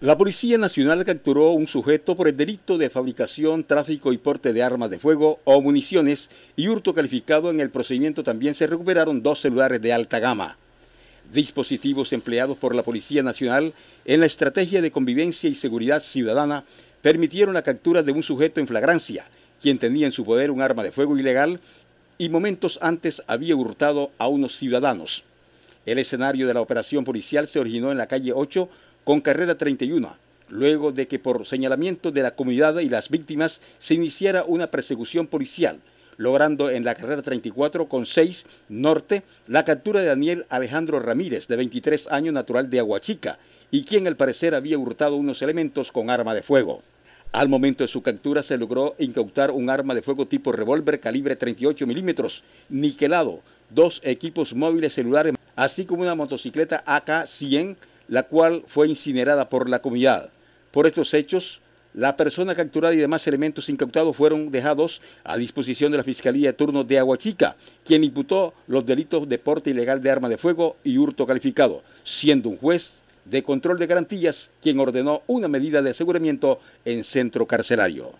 La Policía Nacional capturó un sujeto por el delito de fabricación, tráfico y porte de armas de fuego o municiones y hurto calificado. En el procedimiento también se recuperaron dos celulares de alta gama. Dispositivos empleados por la Policía Nacional en la estrategia de convivencia y seguridad ciudadana permitieron la captura de un sujeto en flagrancia, quien tenía en su poder un arma de fuego ilegal y momentos antes había hurtado a unos ciudadanos. El escenario de la operación policial se originó en la calle 8 con carrera 31, luego de que por señalamiento de la comunidad y las víctimas se iniciara una persecución policial, logrando en la carrera 34 con 6 norte la captura de Daniel Alejandro Ramírez, de 23 años, natural de Aguachica, y quien al parecer había hurtado unos elementos con arma de fuego. Al momento de su captura se logró incautar un arma de fuego tipo revólver calibre 38 milímetros, niquelado, dos equipos móviles celulares, así como una motocicleta AK-100 la cual fue incinerada por la comunidad. Por estos hechos, la persona capturada y demás elementos incautados fueron dejados a disposición de la Fiscalía de Turno de Aguachica, quien imputó los delitos de porte ilegal de arma de fuego y hurto calificado, siendo un juez de control de garantías quien ordenó una medida de aseguramiento en centro carcelario.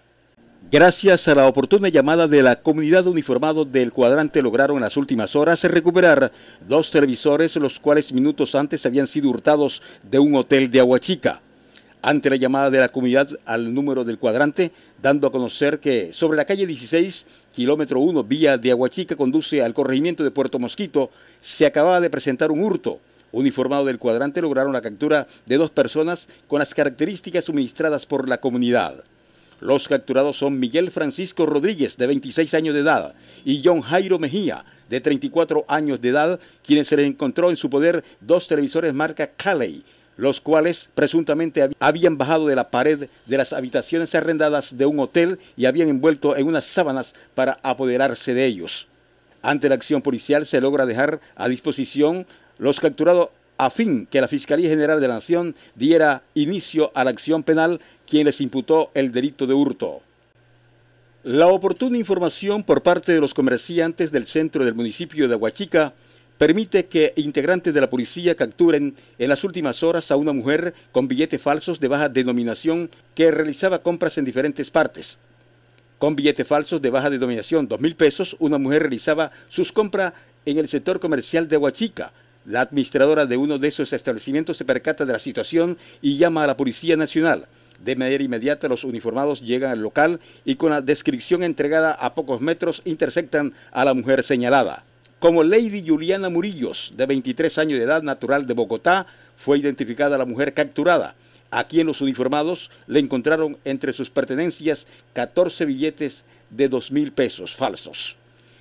Gracias a la oportuna llamada de la comunidad uniformado del cuadrante lograron en las últimas horas recuperar dos televisores los cuales minutos antes habían sido hurtados de un hotel de Aguachica. Ante la llamada de la comunidad al número del cuadrante, dando a conocer que sobre la calle 16, kilómetro 1, vía de Aguachica conduce al corregimiento de Puerto Mosquito, se acababa de presentar un hurto uniformado del cuadrante lograron la captura de dos personas con las características suministradas por la comunidad. Los capturados son Miguel Francisco Rodríguez, de 26 años de edad, y John Jairo Mejía, de 34 años de edad, quienes se les encontró en su poder dos televisores marca Calley, los cuales presuntamente habían bajado de la pared de las habitaciones arrendadas de un hotel y habían envuelto en unas sábanas para apoderarse de ellos. Ante la acción policial se logra dejar a disposición los capturados a fin que la Fiscalía General de la Nación diera inicio a la acción penal quien les imputó el delito de hurto. La oportuna información por parte de los comerciantes del centro del municipio de Huachica... permite que integrantes de la policía capturen en las últimas horas a una mujer con billetes falsos de baja denominación que realizaba compras en diferentes partes. Con billetes falsos de baja denominación, dos mil pesos, una mujer realizaba sus compras en el sector comercial de Huachica, la administradora de uno de esos establecimientos se percata de la situación y llama a la Policía Nacional. De manera inmediata los uniformados llegan al local y con la descripción entregada a pocos metros interceptan a la mujer señalada. Como Lady Juliana Murillos, de 23 años de edad, natural de Bogotá, fue identificada la mujer capturada. Aquí en los uniformados le encontraron entre sus pertenencias 14 billetes de 2 mil pesos falsos.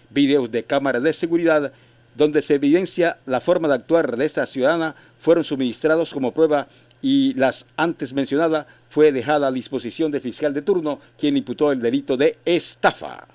Videos de cámaras de seguridad donde se evidencia la forma de actuar de esta ciudadana, fueron suministrados como prueba y las antes mencionadas fue dejada a disposición del fiscal de turno, quien imputó el delito de estafa.